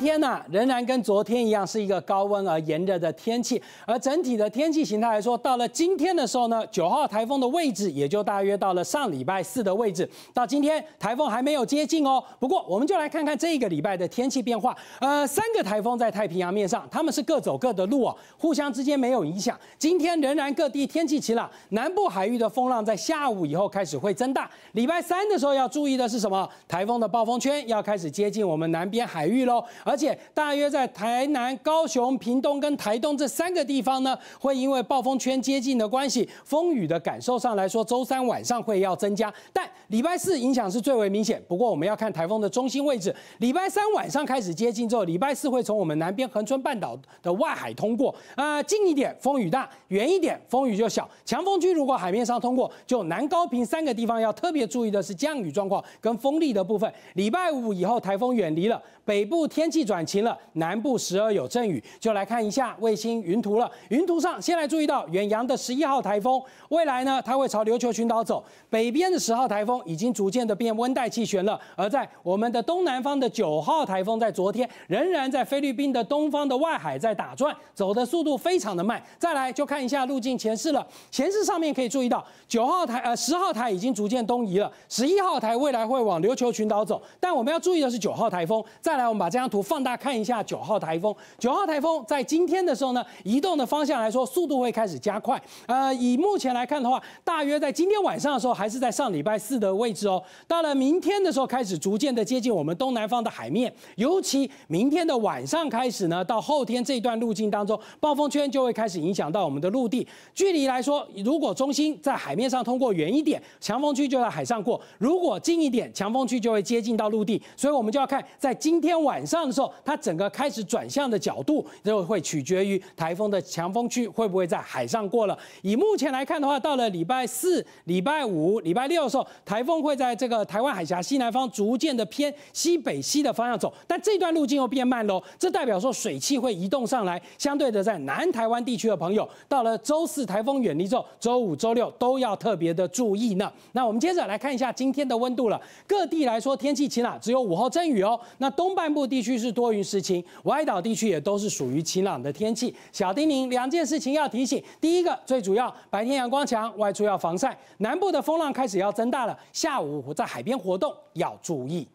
天呢，仍然跟昨天一样是一个高温而炎热的天气。而整体的天气形态来说，到了今天的时候呢，九号台风的位置也就大约到了上礼拜四的位置。到今天，台风还没有接近哦。不过，我们就来看看这一个礼拜的天气变化。呃，三个台风在太平洋面上，他们是各走各的路哦，互相之间没有影响。今天仍然各地天气晴朗，南部海域的风浪在下午以后开始会增大。礼拜三的时候要注意的是什么？台风的暴风圈要开始接近我们南边海域喽。而且，大约在台南、高雄、屏东跟台东这三个地方呢，会因为暴风圈接近的关系，风雨的感受上来说，周三晚上会要增加，但礼拜四影响是最为明显。不过，我们要看台风的中心位置。礼拜三晚上开始接近之后，礼拜四会从我们南边恒春半岛的外海通过。啊，近一点风雨大，远一点风雨就小。强风区如果海面上通过，就南高平三个地方要特别注意的是降雨状况跟风力的部分。礼拜五以后台风远离了，北部天气。转晴了，南部时而有阵雨，就来看一下卫星云图了。云图上先来注意到远洋的十一号台风，未来呢它会朝琉球群岛走。北边的十号台风已经逐渐的变温带气旋了，而在我们的东南方的九号台风，在昨天仍然在菲律宾的东方的外海在打转，走的速度非常的慢。再来就看一下路径前世了，前世上面可以注意到九号台呃十号台已经逐渐东移了，十一号台未来会往琉球群岛走。但我们要注意的是九号台风，再来我们把这张图。放大看一下九号台风。九号台风在今天的时候呢，移动的方向来说，速度会开始加快。呃，以目前来看的话，大约在今天晚上的时候，还是在上礼拜四的位置哦。到了明天的时候，开始逐渐的接近我们东南方的海面。尤其明天的晚上开始呢，到后天这一段路径当中，暴风圈就会开始影响到我们的陆地。距离来说，如果中心在海面上通过远一点，强风区就在海上过；如果近一点，强风区就会接近到陆地。所以我们就要看在今天晚上。时候，它整个开始转向的角度，就会取决于台风的强风区会不会在海上过了。以目前来看的话，到了礼拜四、礼拜五、礼拜六的时候，台风会在这个台湾海峡西南方逐渐的偏西北西的方向走，但这段路径又变慢喽。这代表说水汽会移动上来，相对的，在南台湾地区的朋友，到了周四台风远离之后，周五、周六都要特别的注意呢。那我们接着来看一下今天的温度了，各地来说天气晴朗，只有午后阵雨哦。那东半部地区。是多云时晴，外岛地区也都是属于晴朗的天气。小叮咛，两件事情要提醒：第一个，最主要白天阳光强，外出要防晒；南部的风浪开始要增大了，下午在海边活动要注意。